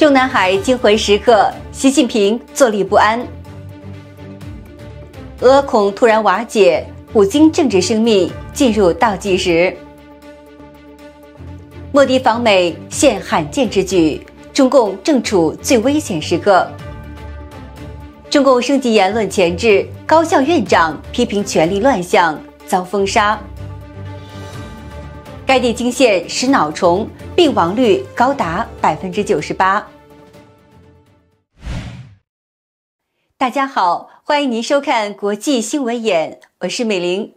中南海惊魂时刻，习近平坐立不安。俄恐突然瓦解，普京政治生命进入倒计时。莫迪访美现罕见之举，中共正处最危险时刻。中共升级言论前置，高校院长批评权力乱象遭封杀。该地惊现食脑虫。病亡率高达百分之九十八。大家好，欢迎您收看《国际新闻眼》，我是美玲。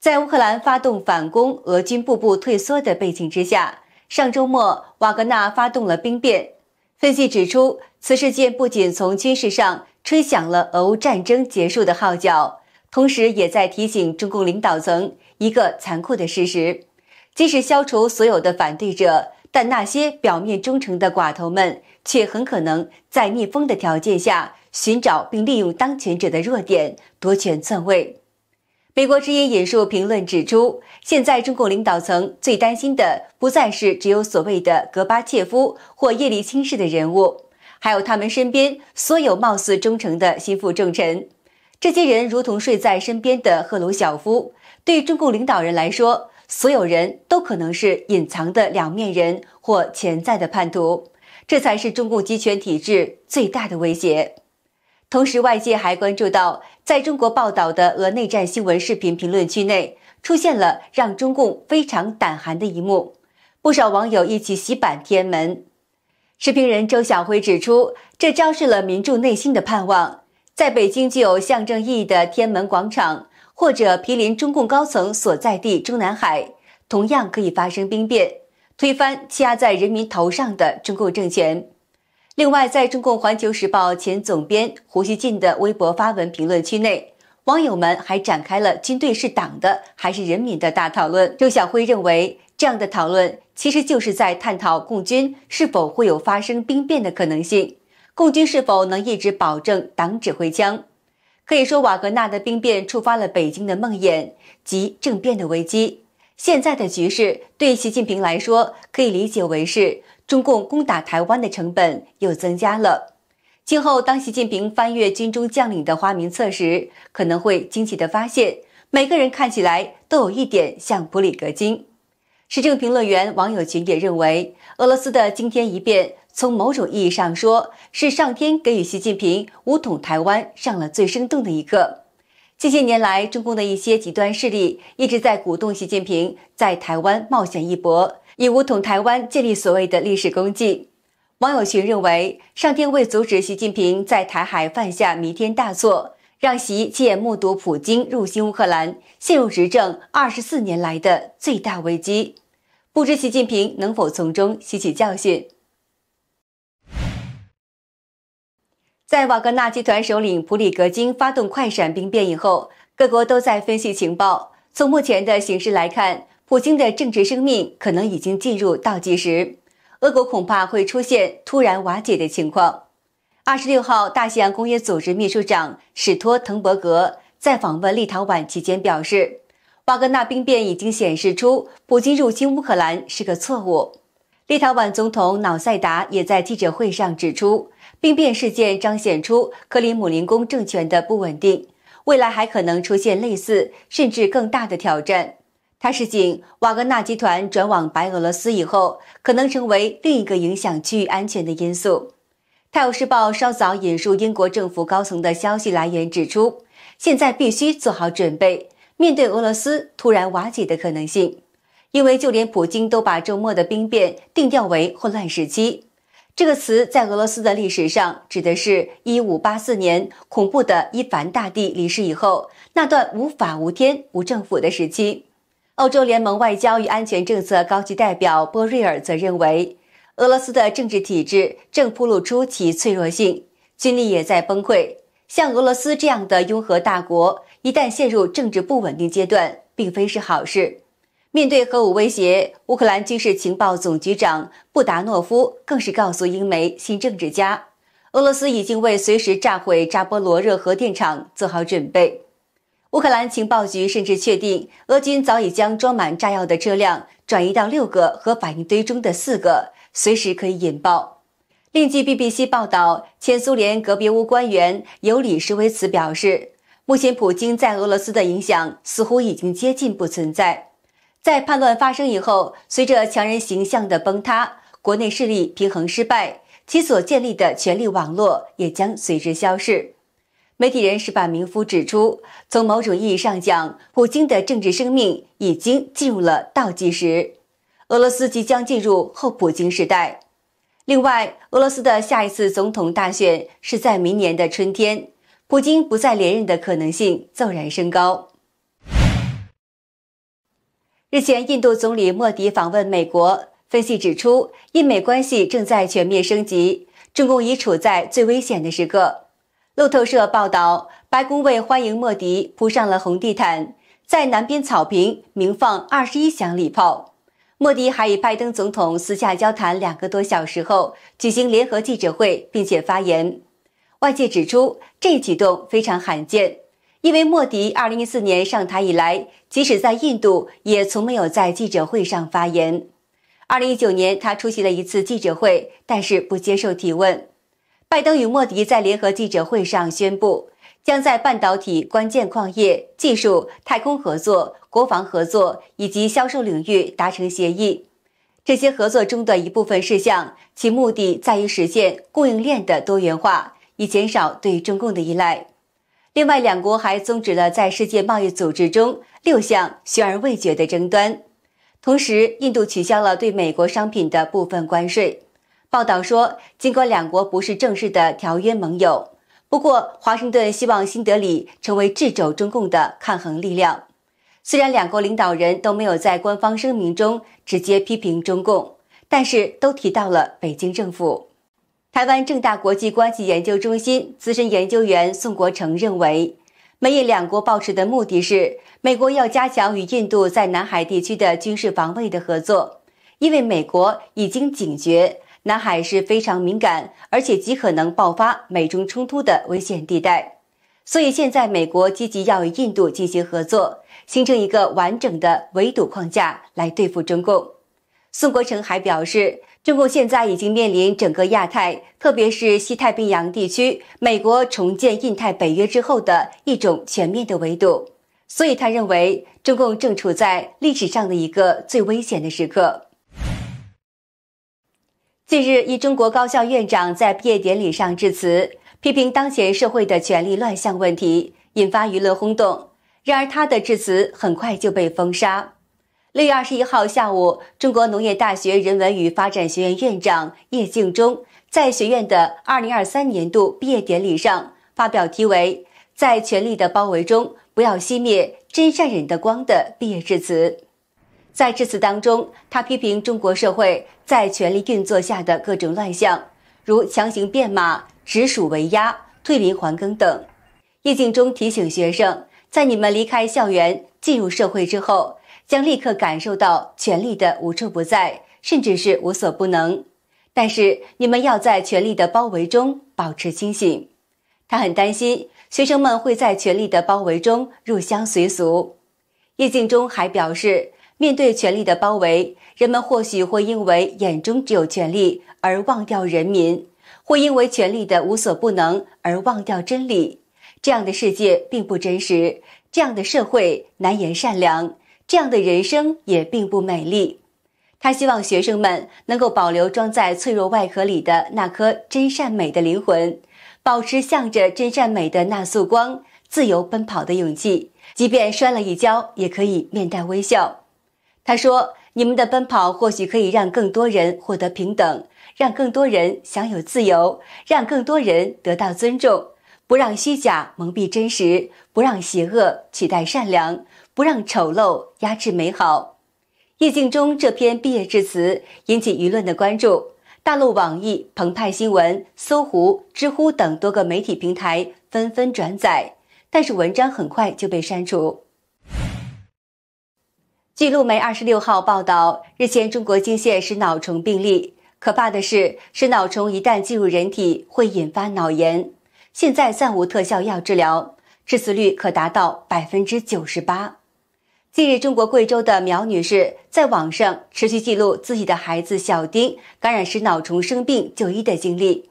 在乌克兰发动反攻、俄军步步退缩的背景之下，上周末瓦格纳发动了兵变。分析指出，此事件不仅从军事上吹响了俄乌战争结束的号角，同时也在提醒中共领导层一个残酷的事实。即使消除所有的反对者，但那些表面忠诚的寡头们却很可能在逆风的条件下寻找并利用当权者的弱点夺权篡位。美国之音引述评论指出，现在中共领导层最担心的不再是只有所谓的戈巴切夫或叶利钦式的人物，还有他们身边所有貌似忠诚的心腹重臣。这些人如同睡在身边的赫鲁晓夫，对中共领导人来说。所有人都可能是隐藏的两面人或潜在的叛徒，这才是中共集权体制最大的威胁。同时，外界还关注到，在中国报道的俄内战新闻视频评论区内，出现了让中共非常胆寒的一幕，不少网友一起洗版天安门。视频人周晓辉指出，这昭示了民众内心的盼望。在北京具有象征意义的天安门广场。或者毗邻中共高层所在地中南海，同样可以发生兵变，推翻欺压在人民头上的中共政权。另外，在中共《环球时报》前总编胡锡进的微博发文评论区内，网友们还展开了“军队是党的还是人民”的大讨论。周晓辉认为，这样的讨论其实就是在探讨共军是否会有发生兵变的可能性，共军是否能一直保证党指挥枪。可以说，瓦格纳的兵变触发了北京的梦魇及政变的危机。现在的局势对习近平来说，可以理解为是中共攻打台湾的成本又增加了。今后，当习近平翻阅军中将领的花名册时，可能会惊奇地发现，每个人看起来都有一点像普里格金。时政评论员王友群也认为，俄罗斯的惊天一变，从某种意义上说，是上天给予习近平武统台湾上了最生动的一课。近些年来，中共的一些极端势力一直在鼓动习近平在台湾冒险一搏，以武统台湾建立所谓的历史功绩。网友群认为，上天为阻止习近平在台海犯下弥天大错。让习亲眼目睹普京入侵乌克兰、陷入执政二十四年来的最大危机，不知习近平能否从中吸取教训。在瓦格纳集团首领普里格金发动快闪兵变以后，各国都在分析情报。从目前的形势来看，普京的政治生命可能已经进入倒计时，俄国恐怕会出现突然瓦解的情况。二十六号，大西洋工业组织秘书长史托滕伯格在访问立陶宛期间表示，瓦格纳兵变已经显示出普京入侵乌克兰是个错误。立陶宛总统瑙塞达也在记者会上指出，兵变事件彰显出克里姆林宫政权的不稳定，未来还可能出现类似甚至更大的挑战。他示警，瓦格纳集团转往白俄罗斯以后，可能成为另一个影响区域安全的因素。《泰晤士报》稍早引述英国政府高层的消息来源指出，现在必须做好准备，面对俄罗斯突然瓦解的可能性，因为就连普京都把周末的兵变定调为“混乱时期”这个词，在俄罗斯的历史上指的是1584年恐怖的伊凡大帝离世以后那段无法无天、无政府的时期。欧洲联盟外交与安全政策高级代表波瑞尔则认为。俄罗斯的政治体制正暴露出其脆弱性，军力也在崩溃。像俄罗斯这样的拥核大国，一旦陷入政治不稳定阶段，并非是好事。面对核武威胁，乌克兰军事情报总局长布达诺夫更是告诉英媒新政治家：“俄罗斯已经为随时炸毁扎波罗热核电厂做好准备。”乌克兰情报局甚至确定，俄军早已将装满炸药的车辆。转移到六个和反应堆中的四个随时可以引爆。另据 BBC 报道，前苏联格别乌官员尤里什维茨表示，目前普京在俄罗斯的影响似乎已经接近不存在。在叛乱发生以后，随着强人形象的崩塌，国内势力平衡失败，其所建立的权力网络也将随之消逝。媒体人士把明夫指出，从某种意义上讲，普京的政治生命已经进入了倒计时，俄罗斯即将进入后普京时代。另外，俄罗斯的下一次总统大选是在明年的春天，普京不再连任的可能性骤然升高。日前，印度总理莫迪访问美国，分析指出，印美关系正在全面升级，中共已处在最危险的时刻。路透社报道，白宫为欢迎莫迪铺上了红地毯，在南边草坪鸣放二十一响礼炮。莫迪还与拜登总统私下交谈两个多小时后，举行联合记者会，并且发言。外界指出，这一举动非常罕见，因为莫迪二零一四年上台以来，即使在印度，也从没有在记者会上发言。二零一九年，他出席了一次记者会，但是不接受提问。拜登与莫迪在联合记者会上宣布，将在半导体、关键矿业、技术、太空合作、国防合作以及销售领域达成协议。这些合作中的一部分事项，其目的在于实现供应链的多元化以减少对中共的依赖。另外，两国还终止了在世界贸易组织中六项悬而未决的争端。同时，印度取消了对美国商品的部分关税。报道说，尽管两国不是正式的条约盟友，不过华盛顿希望新德里成为制肘中共的抗衡力量。虽然两国领导人都没有在官方声明中直接批评中共，但是都提到了北京政府。台湾正大国际关系研究中心资深研究员宋国成认为，美印两国保持的目的是，美国要加强与印度在南海地区的军事防卫的合作，因为美国已经警觉。南海是非常敏感，而且极可能爆发美中冲突的危险地带，所以现在美国积极要与印度进行合作，形成一个完整的围堵框架来对付中共。宋国成还表示，中共现在已经面临整个亚太，特别是西太平洋地区，美国重建印太北约之后的一种全面的围堵，所以他认为中共正处在历史上的一个最危险的时刻。近日，一中国高校院长在毕业典礼上致辞，批评当前社会的权力乱象问题，引发舆论轰动。然而，他的致辞很快就被封杀。六月二十一号下午，中国农业大学人文与发展学院院长叶敬忠在学院的二零二三年度毕业典礼上，发表题为《在权力的包围中，不要熄灭真善忍的光》的毕业致辞。在致辞当中，他批评中国社会在权力运作下的各种乱象，如强行变马、直属为压、退民还耕等。叶敬中提醒学生，在你们离开校园进入社会之后，将立刻感受到权力的无处不在，甚至是无所不能。但是你们要在权力的包围中保持清醒。他很担心学生们会在权力的包围中入乡随俗。叶敬中还表示。面对权力的包围，人们或许会因为眼中只有权力而忘掉人民，会因为权力的无所不能而忘掉真理。这样的世界并不真实，这样的社会难言善良，这样的人生也并不美丽。他希望学生们能够保留装在脆弱外壳里的那颗真善美的灵魂，保持向着真善美的那束光自由奔跑的勇气，即便摔了一跤，也可以面带微笑。他说：“你们的奔跑或许可以让更多人获得平等，让更多人享有自由，让更多人得到尊重，不让虚假蒙蔽真实，不让邪恶取代善良，不让丑陋压制美好。”叶敬忠这篇毕业致辞引起舆论的关注，大陆网易、澎湃新闻、搜狐、知乎等多个媒体平台纷纷转载，但是文章很快就被删除。据路媒二十六号报道，日前中国惊现食脑虫病例。可怕的是，食脑虫一旦进入人体会引发脑炎，现在暂无特效药治疗，致死率可达到百分之九十八。近日，中国贵州的苗女士在网上持续记录自己的孩子小丁感染时脑虫生病就医的经历。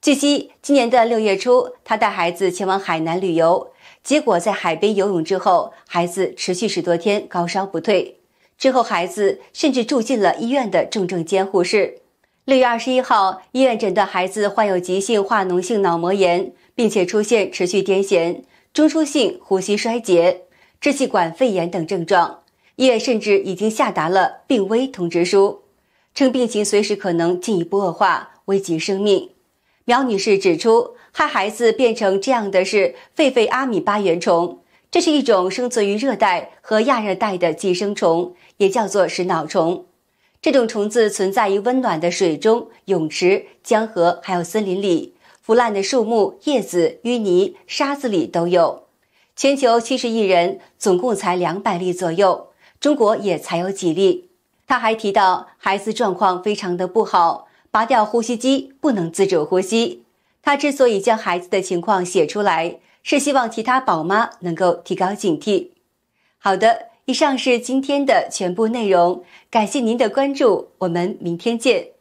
据悉，今年的六月初，她带孩子前往海南旅游。结果在海边游泳之后，孩子持续十多天高烧不退，之后孩子甚至住进了医院的重症监护室。六月二十一号，医院诊断孩子患有急性化脓性脑膜炎，并且出现持续癫痫、中枢性呼吸衰竭、支气管肺炎等症状。医院甚至已经下达了病危通知书，称病情随时可能进一步恶化，危及生命。苗女士指出。害孩子变成这样的是狒狒阿米巴原虫，这是一种生存于热带和亚热带的寄生虫，也叫做食脑虫。这种虫子存在于温暖的水中、泳池、江河，还有森林里腐烂的树木、叶子、淤泥、沙子里都有。全球七十亿人，总共才两百例左右，中国也才有几例。他还提到，孩子状况非常的不好，拔掉呼吸机，不能自主呼吸。他之所以将孩子的情况写出来，是希望其他宝妈能够提高警惕。好的，以上是今天的全部内容，感谢您的关注，我们明天见。